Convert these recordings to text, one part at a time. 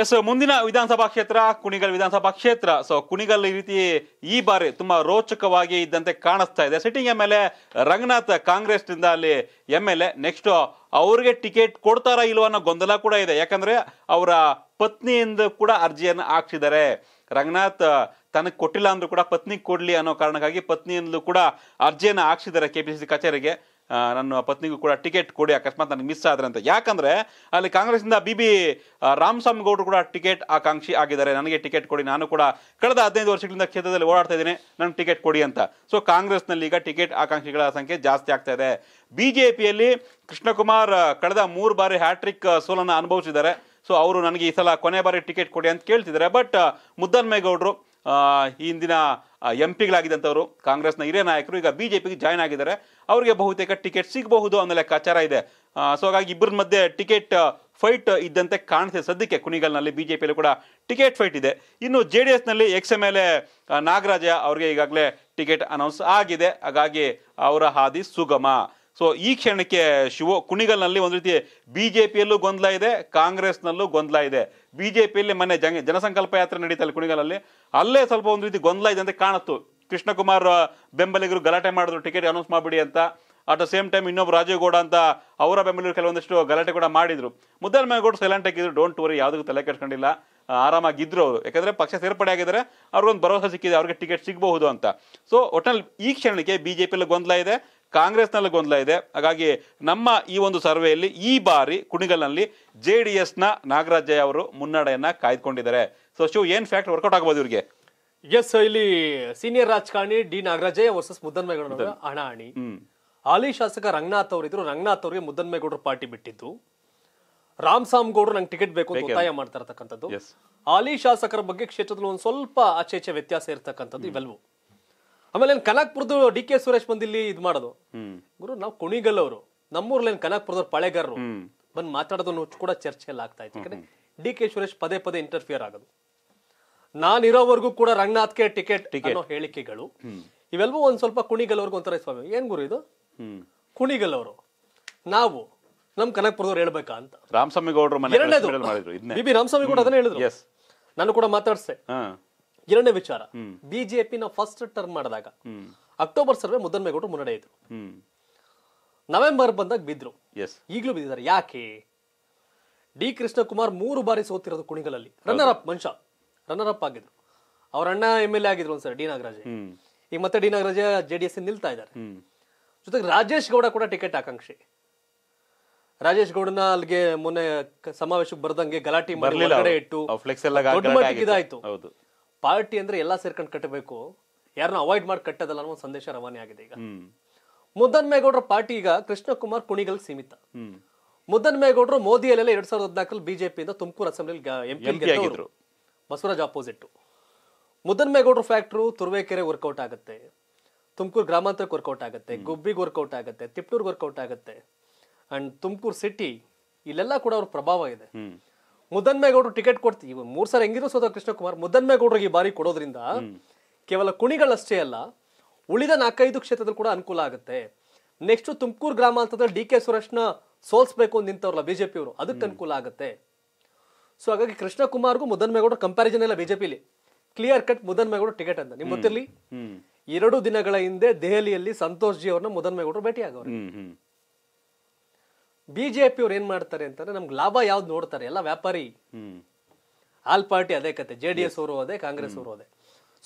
S ಮುಂದಿನ ವಿಧಾನಸಭಾ ಕ್ಷೇತ್ರ ಕುಣಿಗಲ್ ವಿಧಾನಸಭಾ ಕ್ಷೇತ್ರ ಸೊ ಕುಣಿಗಲ್ ಈ ರೀತಿ ಈ ಬಾರಿ ತುಂಬಾ ರೋಚಕವಾಗಿ ಇದ್ದಂತೆ ಕಾಣಿಸ್ತಾ ಇದೆ sitting M L A Ranganath ಕಾಂಗ್ರೆಸ್ನಿಂದ ಅಲ್ಲಿ ಎಂ ಎಲ್ ಎ ನೆಕ್ಸ್ಟ್ ಅವ್ರಿಗೆ ಟಿಕೆಟ್ ಕೊಡ್ತಾರಾ ಇಲ್ವ ಅನ್ನೋ ಗೊಂದಲ ಕೂಡ ಇದೆ ಯಾಕಂದ್ರೆ ಅವರ ಪತ್ನಿಯಿಂದ ಕೂಡ ಅರ್ಜಿಯನ್ನು ಹಾಕ್ಸಿದ್ದಾರೆ ರಂಗನಾಥ್ ತನಗೆ ಕೊಟ್ಟಿಲ್ಲ ಅಂದ್ರೂ ಕೂಡ ಪತ್ನಿಗೆ ಕೊಡ್ಲಿ ಅನ್ನೋ ಕಾರಣಕ್ಕಾಗಿ ಪತ್ನಿಯಿಂದಲೂ ಕೂಡ ಅರ್ಜಿಯನ್ನು ಹಾಕ್ಸಿದ್ದಾರೆ ಕೆಪಿಸಿಸಿ ಕಚೇರಿಗೆ ನಾನು ಅಪತ್ನಿಗೂ ಕೂಡ ಟಿಕೆಟ್ ಕೊಡಿ ಅಕಸ್ಮತ್ತನೆ ನನಗೆ ಮಿಸ್ ಆಗಿದೆ ಅಂತ ಯಾಕಂದ್ರೆ ಅಲ್ಲಿ ಕಾಂಗ್ರೆಸ್ ಇಂದ ಬಿಬಿ ರಾಮಸಮ ಗೌಡ್ರು ಕೂಡ ಟಿಕೆಟ್ ಆಕಾಂಕ್ಷಿ ಆಗಿದ್ದಾರೆ ನನಗೆ ಟಿಕೆಟ್ ಕೊಡಿ ನಾನು ಕೂಡ ಕಳೆದ 15 ವರ್ಷಗಳಿಂದ ಕ್ಷೇತ್ರದಲ್ಲಿ ಓಡಾಡ್ತಾ ಇದೀನಿ ನನಗೆ ಟಿಕೆಟ್ ಕೊಡಿ ಅಂತ ಸೋ ಕಾಂಗ್ರೆಸ್ ನಲ್ಲಿ ಈಗ ಟಿಕೆಟ್ ಆಕಾಂಕ್ಷಿಗಳ ಸಂಖ್ಯೆ ಜಾಸ್ತಿ ಆಗ್ತಾ ಇದೆ ಬಿಜೆಪಿ ಯಲ್ಲಿ கிருஷ்ಣಕುಮಾರ್ ಕಳೆದ ಮೂರು ಬಾರಿ ಹ್ಯಾಟ್ರಿಕ್ ಸೋಲನ್ನ ಅನುಭವಿಸಿದರೆ ಸೋ ಅವರು ನನಗೆ ಈ ಸಲ કોಣೆ ಬಾರಿ ಟಿಕೆಟ್ ಕೊಡಿ ಅಂತ ಹೇಳ್ತಿದ್ರೇ ಬಟ್ ಮುದ್ದನ್ ಮೇ ಗೌಡ್ರು ಈ ದಿನ एमपी ಆಗಿದ್ದಂತವರು ಕಾಂಗ್ರೆಸ್ ನಿರಾಯ ನಾಯಕರ ಈಗ ಬಿಜೆಪಿ ಗೆ ಜಾಯಿನ್ ಆಗಿದ್ದಾರೆ ಅವರಿಗೆ ಬಹುತೇಕ ಟಿಕೆಟ್ ಸಿಗಬಹುದು ಅನ್ನೋ ಲೆಕ್ಕಾಚಾರ ಇದೆ ಸೊ ಹಾಗಾಗಿ ಇಬ್ಬರ ಮಧ್ಯೆ ಟಿಕೆಟ್ ಫೈಟ್ ಇದ್ದಂತೆ ಕಾಣಿಸಿದೆ ಸದ್ಯಕ್ಕೆ ಕುಣಿಗಲ್ನಲ್ಲಿ ಬಿ ಜೆ ಪಿಯಲ್ಲೂ ಕೂಡ ಟಿಕೆಟ್ ಫೈಟ್ ಇದೆ ಇನ್ನು ಜೆ ಡಿ ಎಸ್ನಲ್ಲಿ ex M L A Nagaraja ಅವರಿಗೆ ಈಗಾಗಲೇ ಟಿಕೆಟ್ ಅನೌನ್ಸ್ ಆಗಿದೆ ಹಾಗಾಗಿ ಅವರ ಹಾದಿ ಸುಗಮ ಸೊ ಈ ಕ್ಷಣಕ್ಕೆ ಶಿವ ಕುಣಿಗಲ್ನಲ್ಲಿ ಒಂದು ರೀತಿ ಬಿ ಜೆ ಪಿಯಲ್ಲೂ ಗೊಂದಲ ಇದೆ ಕಾಂಗ್ರೆಸ್ನಲ್ಲೂ ಗೊಂದಲ ಇದೆ ಬಿ ಜೆ ಪಿಯಲ್ಲಿ ಮೊನ್ನೆ ಜನಸಂಕಲ್ಪ ಯಾತ್ರೆ ನಡೀತಲ್ಲ ಕುಣಿಗಲಲ್ಲಿ ಅಲ್ಲೇ ಸ್ವಲ್ಪ ಒಂದು ರೀತಿ ಗೊಂದಲ ಇದೆ ಅಂತ ಕಾಣುತ್ತು ಕೃಷ್ಣಕುಮಾರ್ ಬೆಂಬಲಿಗರು ಗಲಾಟೆ ಮಾಡಿದ್ರು ಟಿಕೆಟ್ ಅನೌನ್ಸ್ ಮಾಡಿಬಿಡಿ ಅಂತ ಅಟ್ ದ ಸೇಮ್ ಟೈಮ್ ಇನ್ನೊಬ್ಬ ರಾಜೇಗೌಡ ಅಂತ ಅವರ ಬೆಂಬಲಿಗರು ಕೆಲವೊಂದಷ್ಟು ಗಲಾಟೆ ಕೂಡ ಮಾಡಿದ್ರು ಮುದ್ದಲ್ಮೇಗೌಡ ಸೈಲೆಂಟ್ ಆಗಿದ್ರು ಡೋಂಟ್ ವರಿ ಯಾವುದಕ್ಕೂ ತಲೆ ಕೆಡ್ಸ್ಕೊಂಡಿಲ್ಲ ಆರಾಮಾಗಿದ್ರು ಅವರು ಯಾಕಂದರೆ ಪಕ್ಷ ಸೇರ್ಪಡೆ ಆಗಿದ್ದಾರೆ ಅವ್ರಿಗೊಂದು ಭರವಸೆ ಸಿಕ್ಕಿದೆ ಅವ್ರಿಗೆ ಟಿಕೆಟ್ ಸಿಗಬಹುದು ಅಂತ ಸೊ ಒಟ್ನಲ್ಲಿ ಈ ಕ್ಷಣಕ್ಕೆ ಬಿ ಜೆ ಪಿಯಲ್ಲಿ ಗೊಂದಲ ಇದೆ ಕಾಂಗ್ರೆಸ್ನಲ್ಲಿ ಗೊಂದಲ ಇದೆ ಹಾಗಾಗಿ ನಮ್ಮ ಈ ಒಂದು ಸರ್ವೆಯಲ್ಲಿ ಈ ಬಾರಿ ಕುಣಿಗಲ್ನಲ್ಲಿ ಜೆ ಡಿ ಎಸ್ನ ನಾಗರಾಜಯ್ಯ ಅವರು ಮುನ್ನಡೆಯನ್ನು ಕಾಯ್ದುಕೊಂಡಿದ್ದಾರೆ ಸೊ ಶಿವ ಏನು ಫ್ಯಾಕ್ಟ್ ವರ್ಕೌಟ್ ಆಗ್ಬೋದು ಇವರಿಗೆ ಎಸ್ ಇಲ್ಲಿ ಸೀನಿಯರ್ ರಾಜಕಾರಣಿ ಡಿ ನಾಗರಾಜಯ್ಯ ವರ್ಸಸ್ ಮುದ್ದನ್ಮೇಗೌಡ ಹಣಾಣಿ ಹಾಲಿ ಶಾಸಕ ರಂಗನಾಥ್ ಅವರಿದ್ರು ರಂಗನಾಥ್ ಅವರಿಗೆ ಮುದ್ದನ್ಮೇಗೌಡರು ಪಾರ್ಟಿ ಬಿಟ್ಟಿದ್ದು ರಾಮ್ ಸಾಮ್ ಗೌಡ್ರು ನಂಗೆ ಟಿಕೆಟ್ ಬೇಕು ಅಂತ ಒತ್ತಾಯ ಮಾಡ್ತಾ ಇರತಕ್ಕಂಥದ್ದು ಹಾಲಿ ಶಾಸಕರ ಬಗ್ಗೆ ಕ್ಷೇತ್ರದಲ್ಲಿ ಒಂದು ಸ್ವಲ್ಪ ಆಚೆ ಈಚೆ ವ್ಯತ್ಯಾಸ ಇರತಕ್ಕಂಥದ್ದು ಇವೆಲ್ಲವೂ ಆಮೇಲೆ ಏನ್ ಕನಕ್ಪುರದ್ದು ಡಿ ಕೆ ಸುರೇಶ್ ಬಂದು ಇಲ್ಲಿ ಇದು ಮಾಡೋದು ಗುರು ನಾವು ಕುಣಿಗಲ್ ಅವರು ನಮ್ಮೂರ್ಲೇನ್ ಕನಕ್ಪುರದವ್ರು ಪಳೆಗಾರರು ಬಂದು ಮಾತಾಡೋದನ್ನು ಕೂಡ ಚರ್ಚೆಯಲ್ಲಿ ಆಗ್ತಾ ಇತ್ತು ಡಿ ಕೆ ಸುರೇಶ್ ಪದೇ ಪದೇ ಇಂಟರ್ಫಿಯರ್ ಆಗೋದು ನಾನಿರೋವರೆಗೂ ಕೂಡ ರಂಗನಾಥ್ಗೆ ಟಿಕೆಟ್ ಟಿಕೆಟ್ ಹೇಳಿಕೆಗಳು ಇವೆಲ್ಲವೂ ಒಂದ್ ಸ್ವಲ್ಪ ಕುಣಿಗಲ್ ಅವ್ರಿಗೆ ಒಂಥರ ಸ್ವಾಮಿ ಏನ್ ಗುರು ಇದು ಕುಣಿಗಲ್ ಅವರು ನಾವು ನಮ್ ಕನಕಪುರದವ್ರು ಹೇಳ್ಬೇಕಾ ಅಂತ ರಾಮಸ್ವಾಮಿ ಗೌಡರು ಬಿ ರಾಮಸ್ವಾಮಿ ಕೂಡ ಅದನ್ನ ಹೇಳಿದ್ರು ನಾನು ಕೂಡ ಮಾತಾಡ್ಸೆ ಎರಡನೇ ವಿಚಾರ ಬಿಜೆಪಿ ನ ಫಸ್ಟ್ ಟರ್ಮ್ ಮಾಡಿದಾಗ ಅಕ್ಟೋಬರ್ ಸರ್ವೆ ಮುದ್ದನ್ಮೇಗೌಡರು ಮುನ್ನಡೆ ಇದ್ರು ನವೆಂಬರ್ ಬಂದಾಗ ಬಿದ್ರು ಈಗಲೂ ಬಿದ್ದಿದ್ದಾರೆ ಯಾಕೆ ಡಿ ಕೃಷ್ಣಕುಮಾರ್ ಮೂರು ಬಾರಿ ಸೋತಿರೋದು ಕುಣಿಗಲಲ್ಲಿ ರನ್ನರ್ ಅಪ್ ಮನುಷ್ಯ ರನ್ನರ್ ಅಪ್ ಆಗಿದ್ರು ಅವ್ರ ಅಣ್ಣ ಎಮ್ ಎಲ್ ಎ ಆಗಿದ್ರು ಒಂದ್ಸರಿ ಡಿ ನಾಗರಾಜ್ ಈಗ ಮತ್ತೆ D Nagaraja J D S ನಿಲ್ತಾ ಇದ್ದಾರೆ ಜೊತೆಗೆ ರಾಜೇಶ್ ಗೌಡ ಕೂಡ ಟಿಕೆಟ್ ಆಕಾಂಕ್ಷಿ ರಾಜೇಶ್ ಗೌಡನ ಅಲ್ಲಿಗೆ ಮೊನ್ನೆ ಸಮಾವೇಶಕ್ಕೆ ಬರ್ದಂಗೆ ಗಲಾಟಿ ಮಾಡಿ ಇಟ್ಟು ಇದಾಯ್ತು ಪಾರ್ಟಿ ಅಂದ್ರೆ ಎಲ್ಲಾ ಸೇರ್ಕೊಂಡು ಕಟ್ಟಬೇಕು ಯಾರನ್ನ ಅವಾಯ್ಡ್ ಮಾಡಿ ಕಟ್ಟದಲ್ಲ ಅನ್ನೋ ಒಂದು ಸಂದೇಶ ರವಾನೆ ಆಗಿದೆ ಈಗ ಮುದ್ದನ್ಮೇಗೌಡರ ಪಾರ್ಟಿ ಈಗ ಕೃಷ್ಣ ಕುಮಾರ್ ಕುಣಿಗಲ್ ಸೀಮಿತ ಮುದ್ದನ್ಮೇಗೌಡರು ಮೋದಿಯಲ್ಲೆಲ್ಲ ಎರಡ್ ಸಾವಿರದ ಹದಿನಾಲ್ಕರಲ್ಲಿ ಬಿಜೆಪಿಯಿಂದ Tumakuru assembly MP Basavaraj opposite ಮುದನ್ಮೇಗೌಡರು ಫ್ಯಾಕ್ಟ್ರು ತುರುವೇಕೆರೆ ವರ್ಕೌಟ್ ಆಗುತ್ತೆ ತುಮಕೂರು ಗ್ರಾಮಾಂತರಕ್ಕೆ ವರ್ಕೌಟ್ ಆಗುತ್ತೆ ಗುಬ್ಬಿಗೆ ವರ್ಕೌಟ್ ಆಗುತ್ತೆ ತಿಪ್ಟೂರ್ಗೆ ವರ್ಕೌಟ್ ಆಗುತ್ತೆ ಅಂಡ್ ತುಮಕೂರು ಸಿಟಿ ಇಲ್ಲೆಲ್ಲ ಕೂಡ ಅವ್ರ ಪ್ರಭಾವ ಇದೆ ಮುದ್ದನ್ಮೇಗೌಡರು ಟಿಕೆಟ್ ಕೊಡ್ತೀವಿ ಮೂರ್ ಸಾರ ಹೆಂಗಿದ್ರು ಸೋದ ಕೃಷ್ಣಕುಮಾರ್ ಮುದ್ದನ್ಮೇಗೌಡರಿಗೆ ಈ ಬಾರಿ ಕೊಡೋದ್ರಿಂದ ಕೇವಲ ಕುಣಿಗಳಷ್ಟೇ ಅಲ್ಲ ಉಳಿದ ನಾಲ್ಕೈದು ಕ್ಷೇತ್ರದಲ್ಲಿ ಕೂಡ ಅನುಕೂಲ ಆಗುತ್ತೆ ನೆಕ್ಸ್ಟ್ ತುಮಕೂರು ಗ್ರಾಮಾಂತರದ ಡಿ ಕೆ ಸುರೇಶ್ನ ಸೋಲ್ಸ್ಬೇಕು ಅಂತ ನಿಂತವ್ರಲ್ಲ ಬಿಜೆಪಿಯವರು ಅದಕ್ಕೆ ಅನುಕೂಲ ಆಗುತ್ತೆ ಸೊ ಹಾಗಾಗಿ ಕೃಷ್ಣ ಕುಮಾರ್ಗೂ ಮೇಗೌಡ ಕಂಪ್ಯಾರಿಸನ್ ಎಲ್ಲ ಬಿಜೆಪಿಲಿ ಕ್ಲಿಯರ್ ಕಟ್ ಮೇಗೌಡ ಟಿಕೆಟ್ ಅಂತ ನಿಮ್ ಗೊತ್ತಿರಲಿ ಎರಡು ದಿನಗಳ ಹಿಂದೆ ದೆಹಲಿಯಲ್ಲಿ ಸಂತೋಷ್ ಜಿ ಅವ್ರನ್ನ ಮುದ್ದನ್ಮೇಗೌಡರು ಭೇಟಿ ಆಗೋರು ಬಿಜೆಪಿ ಅವ್ರು ಏನ್ ಮಾಡ್ತಾರೆ ಅಂತಂದ್ರೆ ನಮ್ಗೆ ಲಾಭ ಯಾವ್ದು ನೋಡ್ತಾರೆ ಎಲ್ಲ ವ್ಯಾಪಾರಿ ಆಲ್ ಪಾರ್ಟಿ ಅದೇ ಕತೆ ಜೆ ಡಿ ಎಸ್ ಅವರು ಅದೇ ಕಾಂಗ್ರೆಸ್ ಅವರು ಅದೇ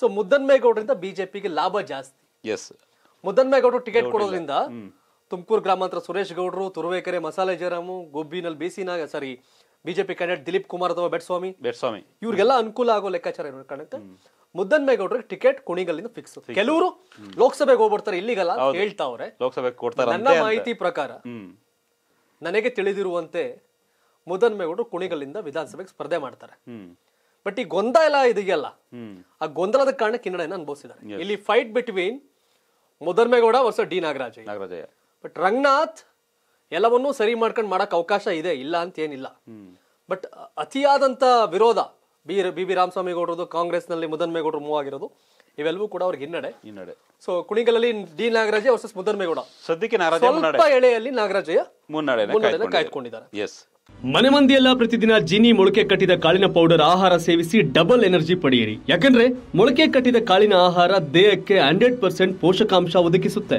ಸೊ ಮುದ್ದನ್ಮೇಗೌಡರಿಂದ ಬಿಜೆಪಿಗೆ ಲಾಭ ಜಾಸ್ತಿ ಎಸ್ ಮುದ್ದನ್ಮೇಗೌಡರು ಟಿಕೆಟ್ ಕೊಡೋದ್ರಿಂದ ತುಮಕೂರು ಗ್ರಾಮಾಂತರ ಸುರೇಶ್ ಗೌಡರು ತುರುವೇಕೆರೆ ಮಸಾಲೆ ಜರಾಮು ಗೊಬ್ಬಿನಲ್ಲಿ ಬಿಸಿನಾಗ sorry BJP candidate Dilip Kumar ಅಥವಾ ಬೆಟ್ಸ್ವಾಮಿ ಬೆಟ್ಸ್ವಾಮಿ ಇವ್ರಿಗೆಲ್ಲ ಅನುಕೂಲ ಆಗೋ ಲೆಕ್ಕಾಚಾರ ಇರೋ ಕಾರಣಕ್ಕೆ ಟಿಕೆಟ್ ಕುಣಿಗಲ್ಲಿಂದ ಫಿಕ್ಸ್ ಕೆಲವರು ಲೋಕಸಭೆಗೆ ಹೋಗ್ಬಿಡ್ತಾರೆ ಇಲ್ಲಿಗಲ್ಲ ಹೇಳ್ತಾವ್ರೆ ಲೋಕಸಭೆಗೆ ನನ್ನ ಮಾಹಿತಿ ಪ್ರಕಾರ ನನಗೆ ತಿಳಿದಿರುವಂತೆ ಮುದನ್ಮೇಗೌಡರು ಕುಣಿಗಲ್ಲಿಂದ ವಿಧಾನಸಭೆಗೆ ಸ್ಪರ್ಧೆ ಮಾಡ್ತಾರೆ ಬಟ್ ಈ ಗೊಂದಲ ಇದೆಯಲ್ಲ ಆ ಗೊಂದಲದ ಕಾರಣ ಕಿನ್ನಡ ಅನುಭವಿಸಿದ್ದಾರೆ ಇಲ್ಲಿ fight between Muddanmegowda versus D Nagaraj but Ranganath ಎಲ್ಲವನ್ನೂ ಸರಿ ಮಾಡ್ಕೊಂಡು ಮಾಡಕ್ ಅವಕಾಶ ಇದೆ ಇಲ್ಲ ಅಂತ ಏನಿಲ್ಲ ಬಟ್ ಅತಿಯಾದಂಥ ವಿರೋಧ ಬಿ ಬಿ ಬಿ ರಾಮಸ್ವಾಮಿಗೌಡರದು ಕಾಂಗ್ರೆಸ್ನಲ್ಲಿ ಮುದನ್ಮೇಗೌಡರು ಮೂವ್ ಆಗಿರೋದು ಇವೆಲ್ಲವೂ ಕೂಡ ಅವ್ರಿಗೆ ಹಿನ್ನಡೆ ಹಿನ್ನಡೆ ಸೊ ಕುಣಿಗಲಲ್ಲಿ ಡಿ ನಾಗರಾಜಯ್ಯ ವರ್ಸಸ್ ಮುದನ್ಮೇಗೌಡ ಸದ್ಯಕ್ಕೆ ಸ್ವಲ್ಪ ಎಳೆಯಲ್ಲಿ ನಾಗರಾಜಯ್ಯ ಮುನ್ನಡೆ ಕಾಯ್ದುಕೊಂಡಿದ್ದಾರೆ ಎಸ್ ಮನೆ ಮಂದಿಯೆಲ್ಲ ಪ್ರತಿದಿನ ಜಿನಿ ಮೊಳಕೆ ಕಟ್ಟಿದ ಕಾಳಿನ ಪೌಡರ್ ಆಹಾರ ಸೇವಿಸಿ ಡಬಲ್ ಎನರ್ಜಿ ಪಡೆಯಿರಿ ಯಾಕಂದ್ರೆ ಮೊಳಕೆ ಕಟ್ಟಿದ ಕಾಳಿನ ಆಹಾರ ದೇಹಕ್ಕೆ ಹಂಡ್ರೆಡ್ ಪರ್ಸೆಂಟ್ ಪೋಷಕಾಂಶ ಒದಗಿಸುತ್ತೆ